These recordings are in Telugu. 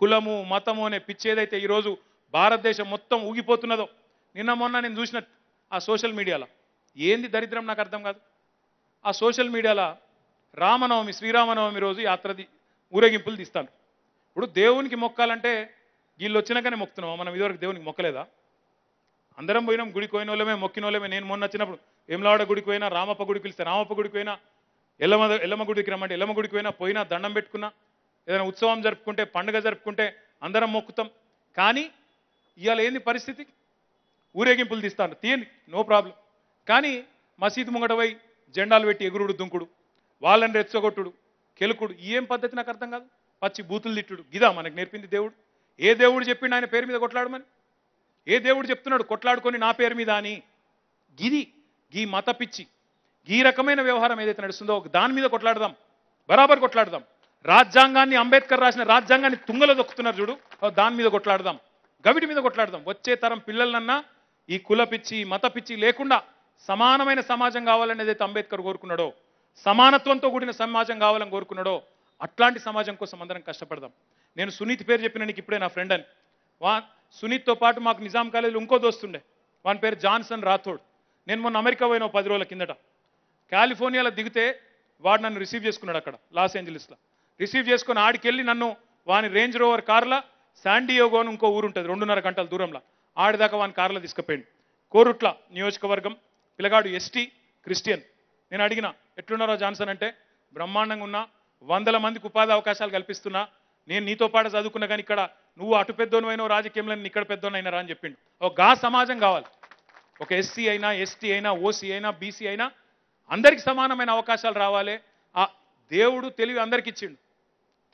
కులము మతము అనే పిచ్చి ఏదైతే ఈరోజు భారతదేశం మొత్తం ఊగిపోతున్నదో నిన్న మొన్న నేను చూసిన ఆ సోషల్ మీడియాలో ఏంది దరిద్రం నాకు అర్థం కాదు ఆ సోషల్ మీడియాలో రామనవమి శ్రీరామనవమి రోజు యాత్రది ఊరేగింపులు తీస్తాను ఇప్పుడు దేవునికి మొక్కాలంటే వీళ్ళు వచ్చినాకనే మొక్కుతున్నాం మనం ఇదివరకు దేవునికి మొక్కలేదా అందరం పోయినాం గుడికి పోయిన వాళ్ళమే మొక్కిన వాళ్ళమే నేను మొన్న వచ్చినప్పుడు ఎమ్లావాడ గుడికి పోయినా రామప్ప గుడికి పిలిస్తే రామప్ప గుడికి పోయినా ఎల్లమ ఎల్లమ్మ గుడికి రమ్మంటే ఎల్లమ్మ గుడికి పోయినా పోయినా దండం పెట్టుకున్నా ఏదైనా ఉత్సవం జరుపుకుంటే పండుగ జరుపుకుంటే అందరం మొక్కుతాం కానీ ఇవాళ ఏంది పరిస్థితి ఊరేగింపులు తీస్తాను తీయండి నో ప్రాబ్లం కానీ మసీదు ముంగటవై జెండాలు పెట్టి ఎగురుడు దుంకుడు వాళ్ళని రెచ్చగొట్టుడు కెలుకుడు ఏం పద్ధతి నాకు అర్థం కాదు పచ్చి బూతులు తిట్టుడు గిదా మనకు నేర్పింది దేవుడు ఏ దేవుడు చెప్పిండు ఆయన పేరు మీద కొట్లాడమని ఏ దేవుడు చెప్తున్నాడు కొట్లాడుకొని నా పేరు మీద అని గిది గీ మత పిచ్చి ఈ రకమైన వ్యవహారం ఏదైతే నడుస్తుందో దాని మీద కొట్లాడదాం బరాబర్ కొట్లాడదాం రాజ్యాంగాన్ని అంబేద్కర్ రాసిన రాజ్యాంగాన్ని తుంగలో దొక్కుతున్నారు చూడు దాని మీద కొట్లాడదాం గవిటి మీద కొట్లాడదాం వచ్చే తరం పిల్లలన్నా ఈ కుల పిచ్చి మత పిచ్చి లేకుండా సమానమైన సమాజం కావాలని ఏదైతే అంబేద్కర్ కోరుకున్నాడో సమానత్వంతో కూడిన సమాజం కావాలని కోరుకున్నాడో అట్లాంటి సమాజం కోసం అందరం కష్టపడదాం నేను సునీత్ పేరు చెప్పిన నీకు ఇప్పుడే నా ఫ్రెండ్ అని వా సునీత్తో పాటు మాకు నిజాం కాలేజీలో ఇంకో దోస్తుండే వాని పేరు జాన్సన్ రాథోడ్ నేను మొన్న అమెరికా పోయిన పది రోజుల కిందట కాలిఫోర్నియాలో దిగితే వాడు నన్ను రిసీవ్ చేసుకున్నాడు అక్కడ లాస్ ఏంజలీస్లో రిసీవ్ చేసుకొని ఆడికెళ్ళి నన్ను వాని రేంజ్ రోవర్ కార్ల శాండియోగో అని ఇంకో ఊరు ఉంటుంది రెండున్నర గంటల దూరంలో ఆడిదాకా వాని కార్లో తీసుకుపోయింది కోరుట్ల నియోజకవర్గం పిల్లగాడు ఎస్టీ క్రిస్టియన్ నేను అడిగిన ఎట్లున్నారో జాన్సన్ అంటే బ్రహ్మాండంగా ఉన్నా వందల మందికి ఉపాధి అవకాశాలు కల్పిస్తున్నా నేను నీతో పాటు చదువుకున్నా కానీ ఇక్కడ నువ్వు అటు పెద్దోనైనా రాజకీయంలో నేను ఇక్కడ పెద్దోనైనా అని చెప్పిండు ఒక గా సమాజం కావాలి ఒక ఎస్సీ అయినా ఎస్టీ అయినా ఓసీ అయినా బీసీ అయినా అందరికీ సమానమైన అవకాశాలు రావాలి ఆ దేవుడు తెలివి అందరికి ఇచ్చిండు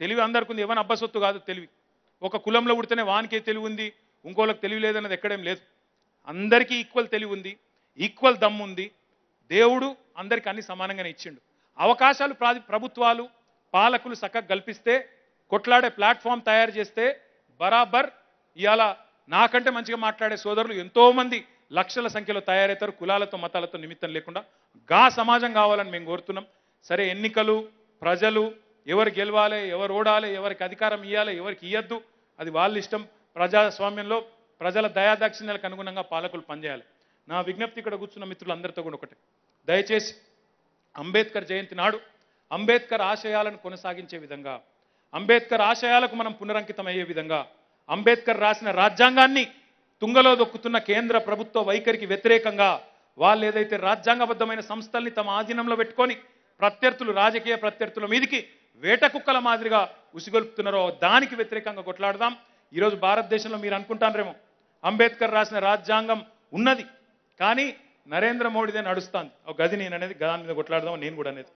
తెలివి అందరికి ఉంది ఎవరి అబ్బసొత్తు కాదు తెలివి ఒక కులంలో పుడితేనే వానికే తెలివి ఉంది ఇంకోళ్ళకి తెలివి లేదన్నది ఎక్కడేం లేదు అందరికీ ఈక్వల్ తెలివి ఉంది ఈక్వల్ దమ్ ఉంది దేవుడు అందరికీ అన్ని సమానంగానే ఇచ్చిండు అవకాశాలు ప్రభుత్వాలు పాలకులు చక్కగా కల్పిస్తే కొట్లాడే ప్లాట్ఫామ్ తయారు చేస్తే బరాబర్ ఇవాళ నాకంటే మంచిగా మాట్లాడే సోదరులు ఎంతోమంది లక్షల సంఖ్యలో తయారవుతారు కులాలతో మతాలతో నిమిత్తం లేకుండా గా సమాజం కావాలని మేము కోరుతున్నాం సరే ఎన్నికలు ప్రజలు ఎవరు గెలవాలి ఎవరు ఓడాలి ఎవరికి అధికారం ఇవ్వాలి ఎవరికి ఇవ్వద్దు అది వాళ్ళ ఇష్టం ప్రజాస్వామ్యంలో ప్రజల దయాదాక్షిణ్యాలకు అనుగుణంగా పాలకులు పనిచేయాలి నా విజ్ఞప్తి ఇక్కడ కూర్చున్న మిత్రులందరితో కూడా ఒకటి దయచేసి అంబేద్కర్ జయంతి నాడు అంబేద్కర్ ఆశయాలను కొనసాగించే విధంగా అంబేద్కర్ ఆశయాలకు మనం పునరంకితం అయ్యే విధంగా అంబేద్కర్ రాసిన రాజ్యాంగాన్ని తుంగలో దొక్కుతున్న కేంద్ర ప్రభుత్వ వైఖరికి వ్యతిరేకంగా వాళ్ళు ఏదైతే రాజ్యాంగబద్ధమైన సంస్థల్ని తమ ఆధీనంలో పెట్టుకొని ప్రత్యర్థులు రాజకీయ ప్రత్యర్థుల మీదికి వేట కుక్కల మాదిరిగా ఉసిగొల్పుతున్నారో దానికి వ్యతిరేకంగా కొట్లాడదాం ఈరోజు భారతదేశంలో మీరు అనుకుంటారేమో అంబేద్కర్ రాసిన రాజ్యాంగం ఉన్నది కానీ నరేంద్ర మోడీదే నడుస్తాను ఒక గది నేను అనేది గదాని మీద కొట్లాడదాం నేను కూడా అనేది